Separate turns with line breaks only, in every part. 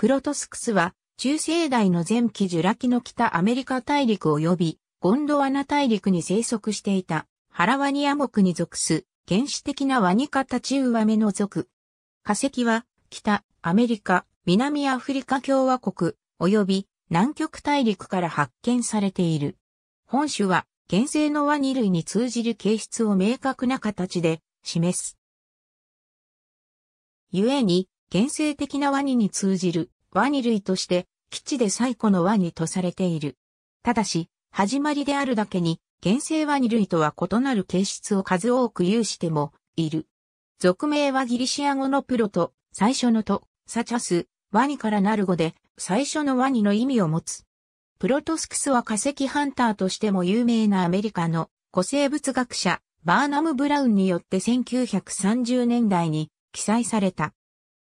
プロトスクスは、中生代の前期ジュラ紀の北アメリカ大陸及びゴンドワナ大陸に生息していた、ハラワニア木に属す、原始的なワニカタチウワメの属。化石は、北、アメリカ、南アフリカ共和国、及び南極大陸から発見されている。本種は、原生のワニ類に通じる形質を明確な形で示す。故に、原生的なワニに通じるワニ類として基地で最古のワニとされている。ただし、始まりであるだけに原生ワニ類とは異なる形質を数多く有してもいる。俗名はギリシア語のプロと最初のとサチャス、ワニからなる語で最初のワニの意味を持つ。プロトスクスは化石ハンターとしても有名なアメリカの古生物学者バーナム・ブラウンによって1930年代に記載された。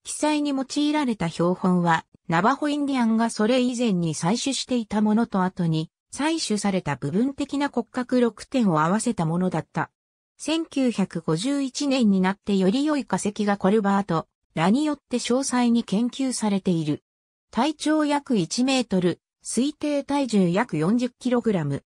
記載に用いられた標本は、ナバホインディアンがそれ以前に採取していたものと後に、採取された部分的な骨格6点を合わせたものだった。1951年になってより良い化石がコルバート、ラによって詳細に研究されている。体長約1メートル、推定体重約4 0ラム。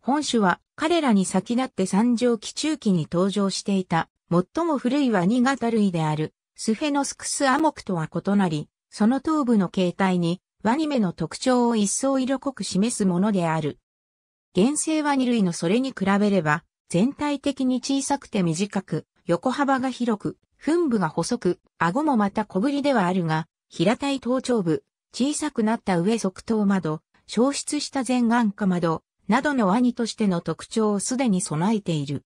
本種は彼らに先立って三条期中期に登場していた最も古いワニ型類である。スフェノスクスアモクとは異なり、その頭部の形態にワニ目の特徴を一層色濃く示すものである。原生ワニ類のそれに比べれば、全体的に小さくて短く、横幅が広く、墳部が細く、顎もまた小ぶりではあるが、平たい頭頂部、小さくなった上側頭窓、消失した前眼下窓、などのワニとしての特徴をすでに備えている。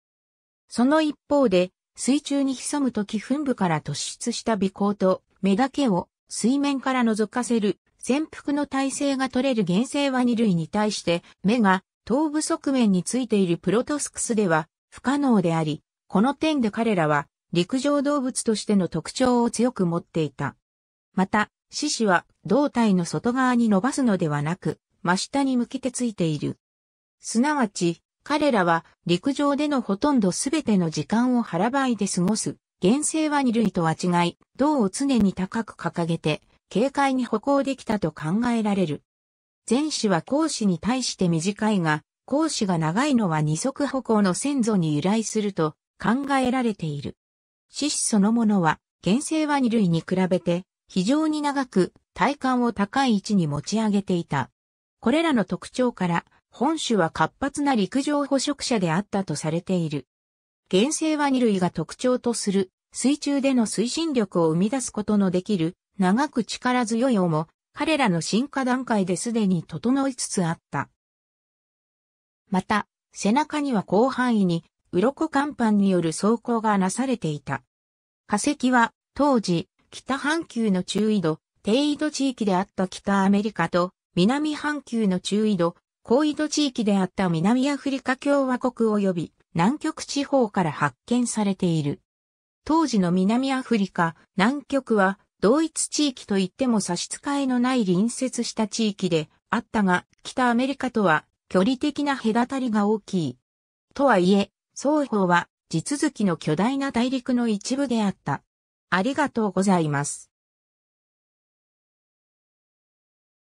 その一方で、水中に潜む時噴部から突出した微光と目だけを水面から覗かせる潜伏の体勢が取れる原生は二類に対して目が頭部側面についているプロトスクスでは不可能であり、この点で彼らは陸上動物としての特徴を強く持っていた。また、獅子は胴体の外側に伸ばすのではなく、真下に向けてついている。すなわち、彼らは陸上でのほとんどすべての時間を腹ばいで過ごす。原生は二類とは違い、銅を常に高く掲げて、軽快に歩行できたと考えられる。前肢は後子に対して短いが、後子が長いのは二足歩行の先祖に由来すると考えられている。獅肢そのものは、原生は二類に比べて、非常に長く、体幹を高い位置に持ち上げていた。これらの特徴から、本種は活発な陸上捕食者であったとされている。原生は二類が特徴とする水中での推進力を生み出すことのできる長く力強い尾も彼らの進化段階ですでに整いつつあった。また、背中には広範囲に鱗甲板による走行がなされていた。化石は当時北半球の中緯度、低緯度地域であった北アメリカと南半球の中緯度、高緯度地域であった南アフリカ共和国及び南極地方から発見されている。当時の南アフリカ、南極は同一地域といっても差し支えのない隣接した地域であったが、北アメリカとは距離的な隔たりが大きい。とはいえ、双方は地続きの巨大な大陸の一部であった。ありがとうございます。